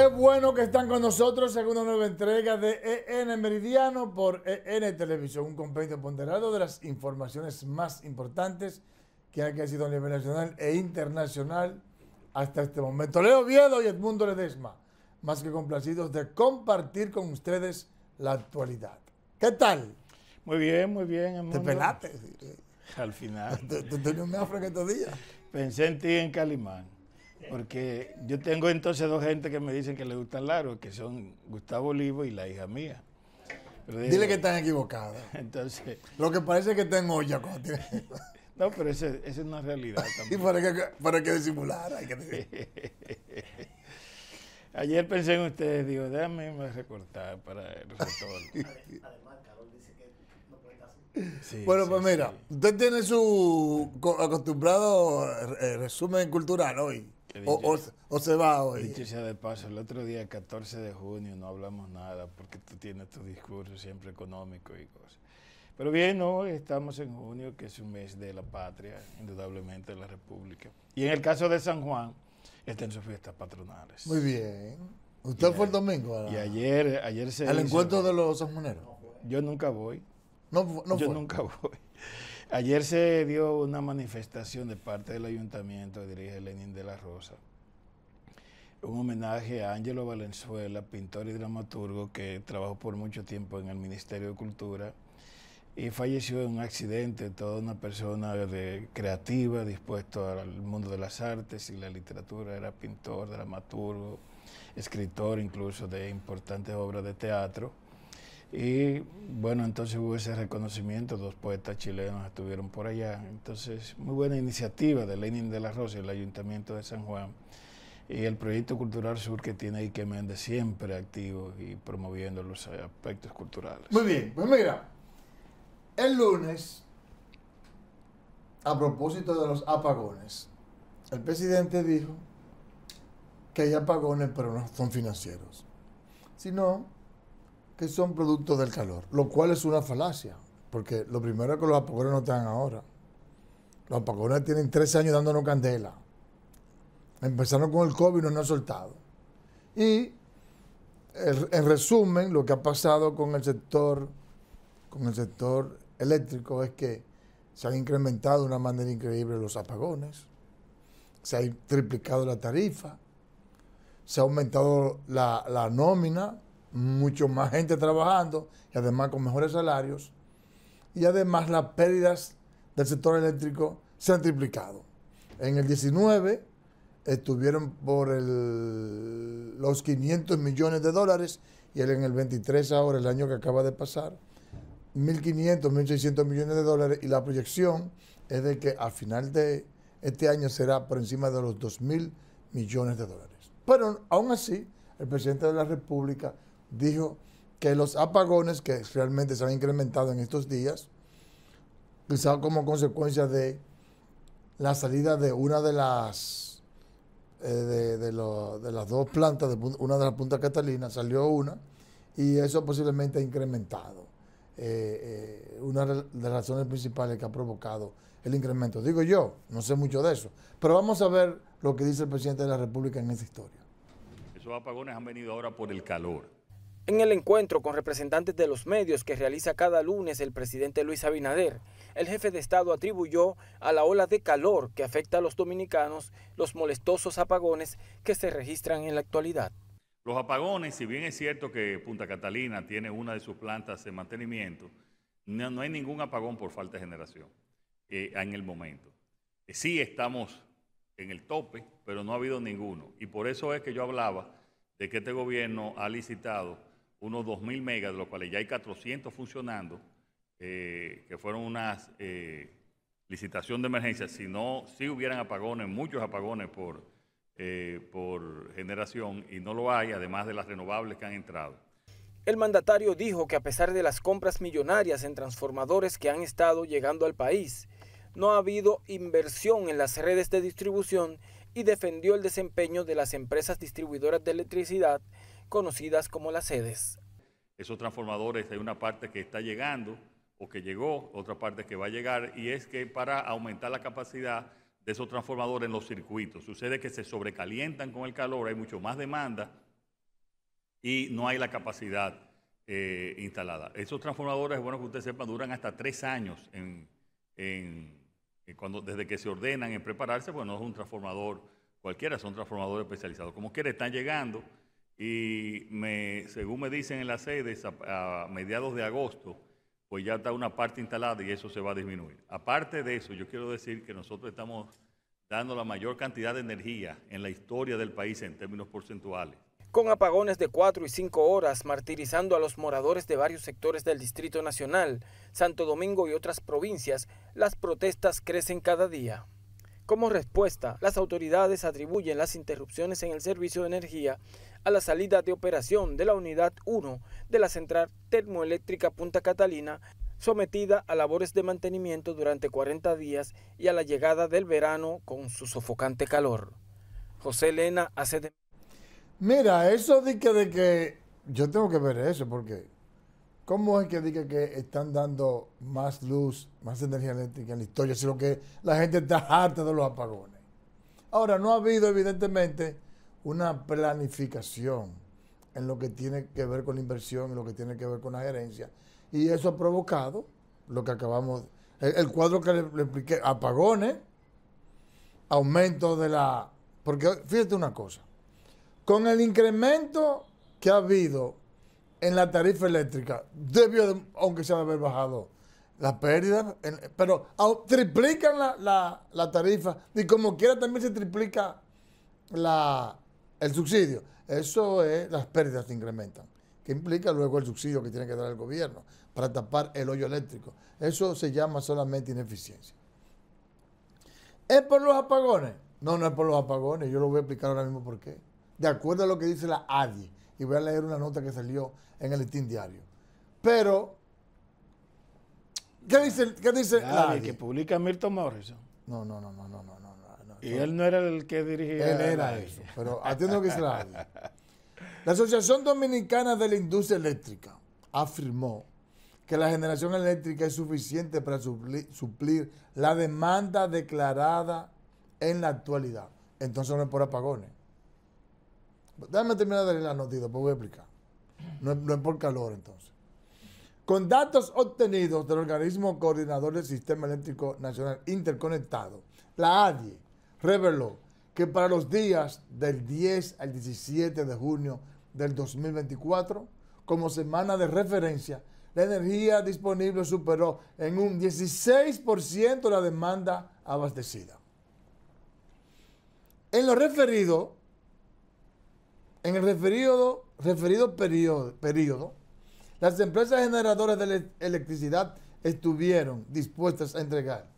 Qué bueno que están con nosotros, una nueva entrega de EN Meridiano por EN Televisión, un compendio ponderado de las informaciones más importantes que ha sido a nivel nacional e internacional hasta este momento. Leo Viedo y Edmundo Ledesma, más que complacidos de compartir con ustedes la actualidad. ¿Qué tal? Muy bien, muy bien. Edmundo. Te pelaste. Al final. Te un afro que estos días. Pensé en ti en Calimán. Porque yo tengo entonces dos gente que me dicen que le gustan Laro, que son Gustavo Olivo y la hija mía. Dile que están equivocadas. Entonces. Lo que parece que están en olla No, pero esa es una realidad también. y para que, para que disimular, Ayer pensé en ustedes, digo, déjame recortar para el retorno. bueno, pues mira, usted tiene su acostumbrado eh, resumen cultural hoy. O, se va hoy. Dicho sea de paso, el otro día, 14 de junio, no hablamos nada porque tú tienes tu discurso siempre económico y cosas. Pero bien, hoy estamos en junio, que es un mes de la patria, indudablemente de la República. Y en el caso de San Juan, están sus fiestas patronales. Muy bien. ¿Usted fue el domingo? y ayer, ayer se... ¿Al encuentro de los sanjuaneros? Yo nunca voy. No, no Yo nunca voy. Ayer se dio una manifestación de parte del ayuntamiento, dirige Lenin de la Rosa, un homenaje a Ángelo Valenzuela, pintor y dramaturgo que trabajó por mucho tiempo en el Ministerio de Cultura y falleció en un accidente, toda una persona creativa, dispuesta al mundo de las artes y la literatura, era pintor, dramaturgo, escritor incluso de importantes obras de teatro y bueno, entonces hubo ese reconocimiento, dos poetas chilenos estuvieron por allá. Entonces, muy buena iniciativa de Lenin de la Rosa y el Ayuntamiento de San Juan. Y el proyecto Cultural Sur que tiene Ike Méndez siempre activo y promoviendo los aspectos culturales. Muy bien, pues mira, el lunes, a propósito de los apagones, el presidente dijo que hay apagones, pero no son financieros, sino que son productos del calor, lo cual es una falacia, porque lo primero es que los apagones no están ahora. Los apagones tienen tres años dándonos candela. Empezaron con el COVID y no nos han soltado. Y en resumen, lo que ha pasado con el sector, con el sector eléctrico es que se han incrementado de una manera increíble los apagones, se ha triplicado la tarifa, se ha aumentado la nómina, mucho más gente trabajando y además con mejores salarios. Y además las pérdidas del sector eléctrico se han triplicado. En el 19 estuvieron por los 500 millones de dólares y en el 23 ahora, el año que acaba de pasar, 1.500, 1.600 millones de dólares y la proyección es de que al final de este año será por encima de los 2.000 millones de dólares. Pero aún así, el presidente de la República dijo que los apagones que realmente se han incrementado en estos días, quizás como consecuencia de la salida de una de las eh, de, las dos plantas, de una de las puntas catalinas, salió una, y eso posiblemente ha incrementado. Eh, eh, una de las razones principales que ha provocado el incremento. Digo yo, no sé mucho de eso, pero vamos a ver lo que dice el presidente de la República en esa historia. Esos apagones han venido ahora por el calor en el encuentro con representantes de los medios que realiza cada lunes el presidente Luis Abinader, el jefe de Estado atribuyó a la ola de calor que afecta a los dominicanos los molestosos apagones que se registran en la actualidad. Los apagones, si bien es cierto que Punta Catalina tiene una de sus plantas de mantenimiento, no, hay ningún apagón por falta de generación eh, en el momento. Eh, sí estamos en el tope, pero no ha habido ninguno. Y por eso es que yo hablaba de que este gobierno ha licitado unos 2.000 megas, de los cuales ya hay 400 funcionando, eh, que fueron una eh, licitación de emergencia. Si no, si hubieran apagones, muchos apagones por, eh, por generación, y no lo hay, además de las renovables que han entrado. El mandatario dijo que a pesar de las compras millonarias en transformadores que han estado llegando al país, no ha habido inversión en las redes de distribución y defendió el desempeño de las empresas distribuidoras de electricidad conocidas como las sedes. Esos transformadores hay una parte que está llegando o que llegó, otra parte que va a llegar, y es que para aumentar la capacidad de esos transformadores en los circuitos, sucede que se sobrecalientan con el calor, hay mucho más demanda y no hay la capacidad eh, instalada. Esos transformadores, bueno que usted sepa, duran hasta tres años cuando, desde que se ordenan en prepararse, bueno no es un transformador cualquiera, son transformadores especializados. Como quiera, están llegando y me, según me dicen en las sedes, a, mediados de agosto, pues ya está una parte instalada y eso se va a disminuir. Aparte de eso, yo quiero decir que nosotros estamos dando la mayor cantidad de energía en la historia del país en términos porcentuales. Con apagones de cuatro y 5 horas, martirizando a los moradores de varios sectores del Distrito Nacional, Santo Domingo y otras provincias, las protestas crecen cada día. Como respuesta, las autoridades atribuyen las interrupciones en el servicio de energía a la salida de operación de la unidad 1 de la central termoeléctrica Punta Catalina, sometida a labores de mantenimiento durante 40 días y a la llegada del verano con su sofocante calor. José Elena hace de... Mira, eso dice de que yo tengo que ver eso porque ¿cómo es que diga que están dando más luz, más energía eléctrica en la historia, sino que la gente está harta de los apagones? Ahora, no ha habido evidentemente una planificación en lo que tiene que ver con la inversión, en lo que tiene que ver con la gerencia. Y eso ha provocado lo que acabamos, el, cuadro que le, expliqué, apagones, aumento de la... Porque fíjate una cosa, con el incremento que ha habido en la tarifa eléctrica, debió, de, aunque sea de haber bajado, la pérdidas, pero triplican la, la tarifa y como quiera también se triplica la, el subsidio, eso es las pérdidas que incrementan, que implica luego el subsidio que tiene que dar el gobierno para tapar el hoyo eléctrico. Eso se llama solamente ineficiencia. ¿Es por los apagones? No, no es por los apagones, yo lo voy a explicar ahora mismo por qué. De acuerdo a lo que dice la ADI, y voy a leer una nota que salió en el listín diario. Pero, ¿qué dice, qué dice la ADI? Que publica Milton Morrison. No, no, no, no, no, no. Y él no era el que dirigía. Él era eso. Pero atiendo que se la La Asociación Dominicana de la Industria Eléctrica afirmó que la generación eléctrica es suficiente para suplir, la demanda declarada en la actualidad. Entonces no es por apagones. Déjame terminar de leer la noticia, pues voy a explicar. No, no es por calor entonces. Con datos obtenidos del organismo coordinador del Sistema Eléctrico Nacional Interconectado, la ADIE, reveló que para los días del 10 al 17 de junio del 2024, como semana de referencia, la energía disponible superó en un 16% la demanda abastecida. En lo referido, en el referido, periodo, las empresas generadoras de electricidad estuvieron dispuestas a entregar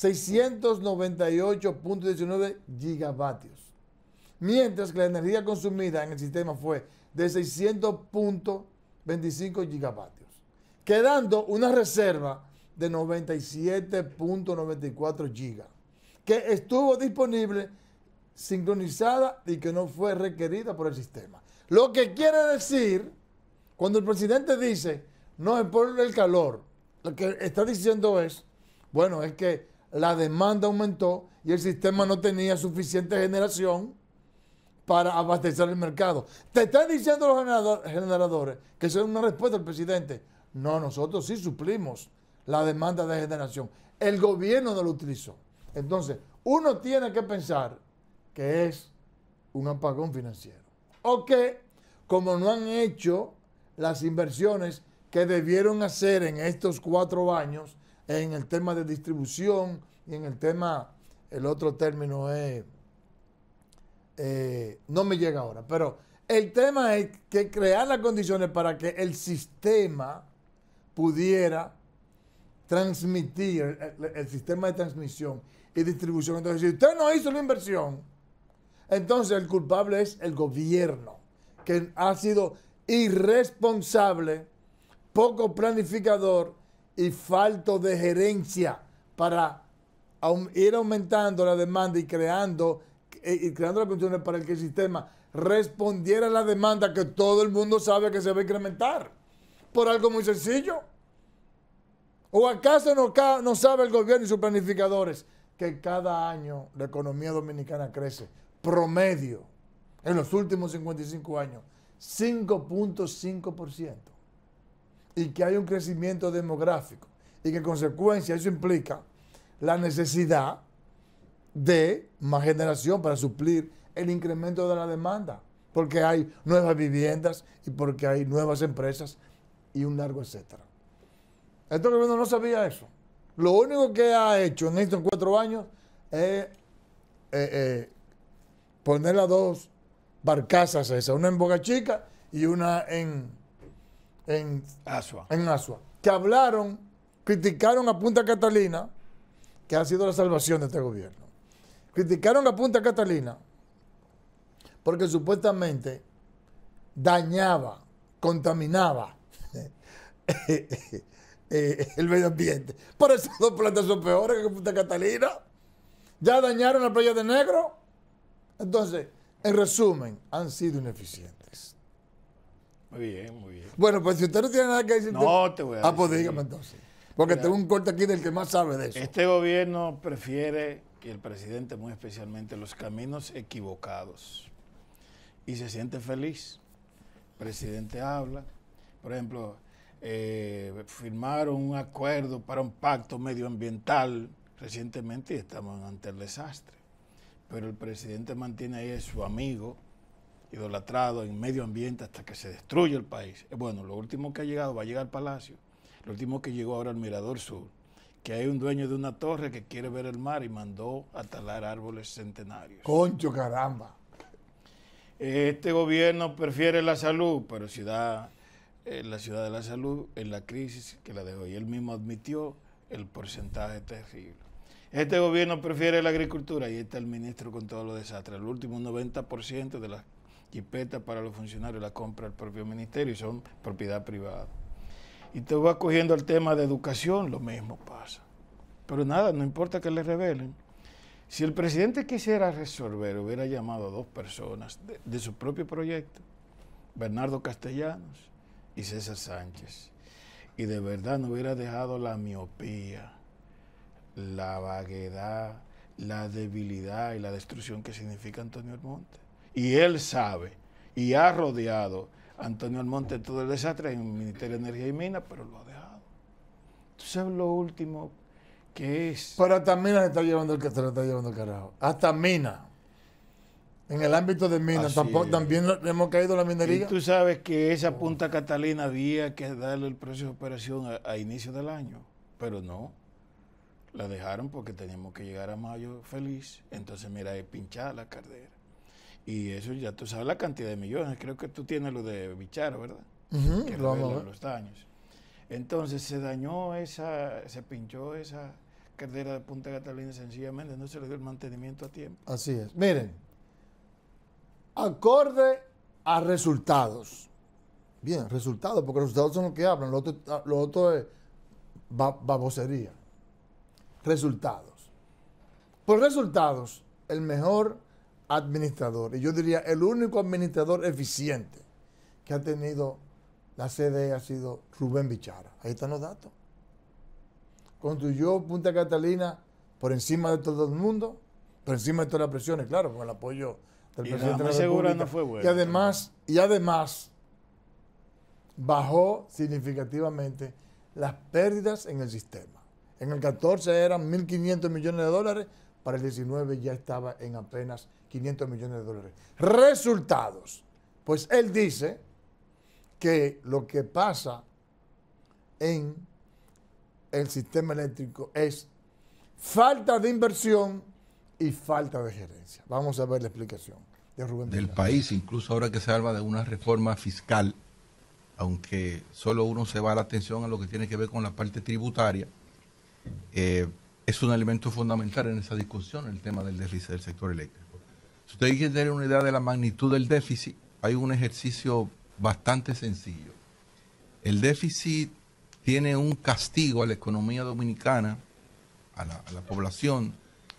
698.19 gigavatios, mientras que la energía consumida en el sistema fue de 600.25 gigavatios, quedando una reserva de 97.94 gigas, que estuvo disponible sincronizada y que no fue requerida por el sistema. Lo que quiere decir, cuando el presidente dice, no es por el calor, lo que está diciendo es, bueno, es que la demanda aumentó y el sistema no tenía suficiente generación para abastecer el mercado. ¿Te están diciendo los generadores que eso es una respuesta del presidente? No, nosotros sí suplimos la demanda de generación. El gobierno no lo utilizó. Entonces, uno tiene que pensar que es un apagón financiero. O que, como no han hecho las inversiones que debieron hacer en estos cuatro años, en el tema de distribución y en el tema, el otro término es, eh, no me llega ahora, pero el tema es que crear las condiciones para que el sistema pudiera transmitir, el, sistema de transmisión y distribución. Entonces, si usted no hizo la inversión, entonces el culpable es el gobierno, que ha sido irresponsable, poco planificador y falto de gerencia para ir aumentando la demanda y creando, eh, y creando las condiciones para que el sistema respondiera a la demanda que todo el mundo sabe que se va a incrementar. Por algo muy sencillo. ¿O acaso no, no sabe el gobierno y sus planificadores que cada año la economía dominicana crece promedio en los últimos 55 años 5.5%? y que hay un crecimiento demográfico y que en consecuencia eso implica la necesidad de más generación para suplir el incremento de la demanda, porque hay nuevas viviendas y porque hay nuevas empresas y un largo etcétera. Esto gobierno no sabía eso. Lo único que ha hecho en estos cuatro años es eh, eh, poner las dos barcazas esas, una en Boca Chica y una en en Asua. En Asua. Que hablaron, criticaron a Punta Catalina, que ha sido la salvación de este gobierno. Criticaron a Punta Catalina porque supuestamente dañaba, contaminaba eh, el medio ambiente. Por eso dos plantas son peores que Punta Catalina. Ya dañaron la playa de negro. Entonces, en resumen, han sido ineficientes. Muy bien, muy bien. Bueno, pues si usted no tiene nada que decir. No, te voy a Ah, pues dígame entonces. Porque tengo un corte aquí del que más sabe de eso. Este gobierno prefiere, que el presidente muy especialmente, los caminos equivocados. Y se siente feliz. El presidente habla. Por ejemplo, eh, firmaron un acuerdo para un pacto medioambiental recientemente y estamos ante el desastre. Pero el presidente mantiene ahí a su amigo, idolatrado en medio ambiente hasta que se destruye el país. Eh, bueno, lo último que ha llegado va a llegar al Palacio, lo último que llegó ahora al Mirador Sur, que hay un dueño de una torre que quiere ver el mar y mandó a talar árboles centenarios. Concho caramba. Este gobierno prefiere la salud, pero ciudad, eh, la ciudad de la salud en la crisis que la dejó y él mismo admitió el porcentaje terrible. Este gobierno prefiere la agricultura y está el ministro con todos los desastres. El último 90% de las peta para los funcionarios, la compra del propio ministerio y son propiedad privada. Y te vas cogiendo el tema de educación, lo mismo pasa. Pero nada, no importa que le revelen. Si el presidente quisiera resolver, hubiera llamado a dos personas de, su propio proyecto, Bernardo Castellanos y César Sánchez. Y de verdad no hubiera dejado la miopía, la vaguedad, la debilidad y la destrucción que significa Antonio Almonte y él sabe y ha rodeado a Antonio Almonte todo el desastre en el Ministerio de Energía y Minas, pero lo ha dejado. Tú sabes lo último que es. Pero hasta Minas está llevando el, está llevando el carajo. Hasta Minas. En el ámbito de minas, ¿también le hemos caído la minería. Y tú sabes que esa oh. Punta Catalina había que darle el precio de operación a, a inicio del año, pero no. La dejaron porque teníamos que llegar a mayo feliz. Entonces, mira, es pinchada la cartera. Y eso ya tú sabes la cantidad de millones. Creo que tú tienes lo de Bicharo, ¿verdad? que lo vamos los daños. Entonces se dañó esa, se pinchó esa cartera de Punta Catalina sencillamente, no se le dio el mantenimiento a tiempo. Así es. Miren, acorde a resultados. Bien, resultados, porque los resultados son los que hablan, lo otro, lo otro es babosería. Resultados. Por resultados, el mejor administrador. Y yo diría, el único administrador eficiente que ha tenido la CDE ha sido Rubén Bichara. Ahí están los datos. Construyó Punta Catalina por encima de todo el mundo, por encima de todas las presiones, claro, con el apoyo del presidente de la República. y además, y además bajó significativamente las pérdidas en el sistema. En el 14 eran 1.500 millones de dólares, para el 19 ya estaba en apenas 500 millones de dólares. Resultados. Pues él dice que lo que pasa en el sistema eléctrico es falta de inversión y falta de gerencia. Vamos a ver la explicación de Rubén. Del país, incluso ahora que se habla de una reforma fiscal, aunque solo uno se va a la atención a lo que tiene que ver con la parte tributaria, eh, es un elemento fundamental en esa discusión, el tema del déficit del sector eléctrico. Si ustedes quieren tener una idea de la magnitud del déficit, hay un ejercicio bastante sencillo. El déficit tiene un castigo a la economía dominicana, a la, población,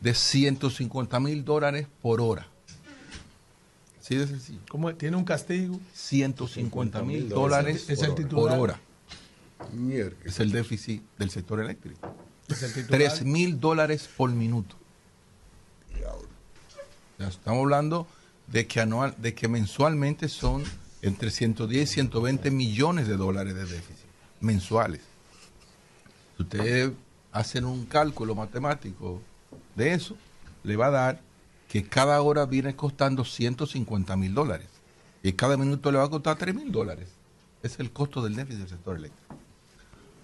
de 150 mil dólares por hora. ¿Sí de tiene un castigo? 150 mil dólares, por hora. Es el déficit del sector eléctrico. 3 mil dólares por minuto. estamos hablando de que, anual, de que mensualmente son entre 110 y 120 millones de dólares de déficit mensuales. Si ustedes hacen un cálculo matemático de eso, le va a dar que cada hora viene costando 150 mil dólares y cada minuto le va a costar 3 mil dólares. Es el costo del déficit del sector eléctrico.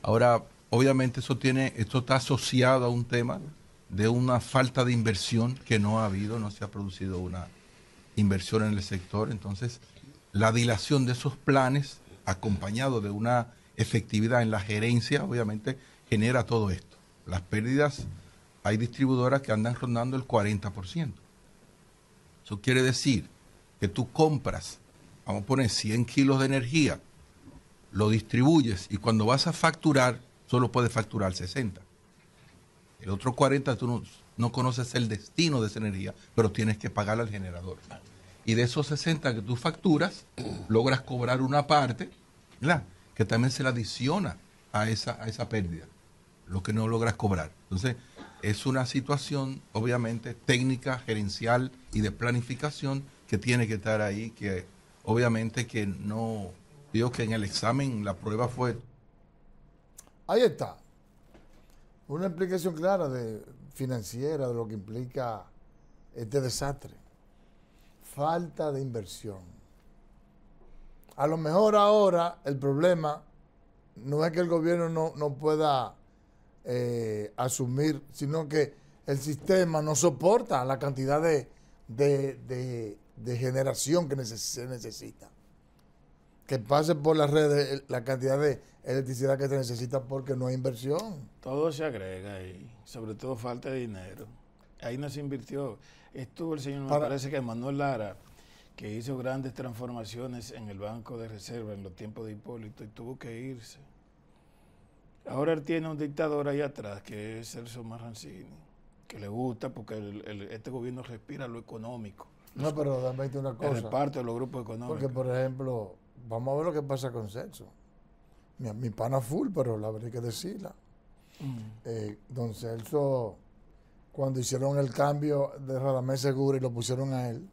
Ahora, obviamente eso tiene, esto está asociado a un tema de una falta de inversión que no ha habido, no se ha producido una inversión en el sector. Entonces, la dilación de esos planes, acompañado de una efectividad en la gerencia, obviamente genera todo esto. Las pérdidas, hay distribuidoras que andan rondando el 40%. Eso quiere decir que tú compras, vamos a poner 100 kilos de energía, lo distribuyes y cuando vas a facturar, solo puedes facturar 60. El otro 40 tú no, conoces el destino de esa energía, pero tienes que pagar al generador. Y de esos 60 que tú facturas, logras cobrar una parte, ¿verdad? que también se le adiciona a esa, a esa pérdida, lo que no logras cobrar. Entonces, es una situación, obviamente, técnica, gerencial y de planificación que tiene que estar ahí, que obviamente que no, digo que en el examen la prueba fue Ahí está. Una explicación clara de financiera de lo que implica este desastre. Falta de inversión. A lo mejor ahora el problema no es que el gobierno no, pueda eh, asumir, sino que el sistema no soporta la cantidad de, generación que se necesita que pase por las redes la cantidad de electricidad que se necesita porque no hay inversión. Todo se agrega ahí, sobre todo falta de dinero. Ahí no se invirtió. Estuvo el señor, me parece que Manuel Lara, que hizo grandes transformaciones en el Banco de Reserva en los tiempos de Hipólito y tuvo que irse. Ahora él tiene un dictador ahí atrás, que es Celso Marrancini, que le gusta porque este gobierno respira lo económico. No, pero también una cosa. El parte de los grupos económicos. Porque, por ejemplo, vamos a ver lo que pasa con Celso. Mi, pana full, pero la verdad que decirla. Mm. Eh, don Celso, cuando hicieron el cambio de Radamés Segura y lo pusieron a él,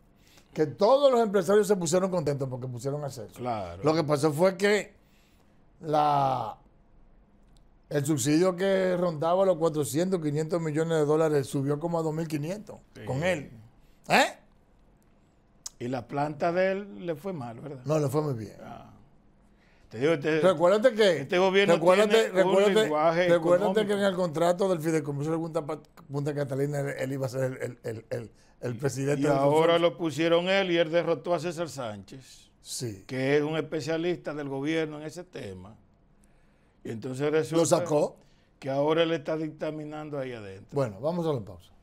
que todos los empresarios se pusieron contentos porque pusieron a Celso. Lo que pasó fue que la, el subsidio que rondaba los 400, 500 millones de dólares subió como a 2.500 con él. ¿Eh? Y la planta de él le fue mal, ¿verdad? No, le fue muy bien. Ah. Te digo, este, recuérdate que este gobierno que en el contrato del fideicomiso de Punta, Punta Catalina él, iba a ser el, el, el, presidente. Y, ahora lo pusieron él y él derrotó a César Sánchez, sí. que es un especialista del gobierno en ese tema. Y entonces resulta que ahora él está dictaminando ahí adentro. Bueno, vamos a la pausa.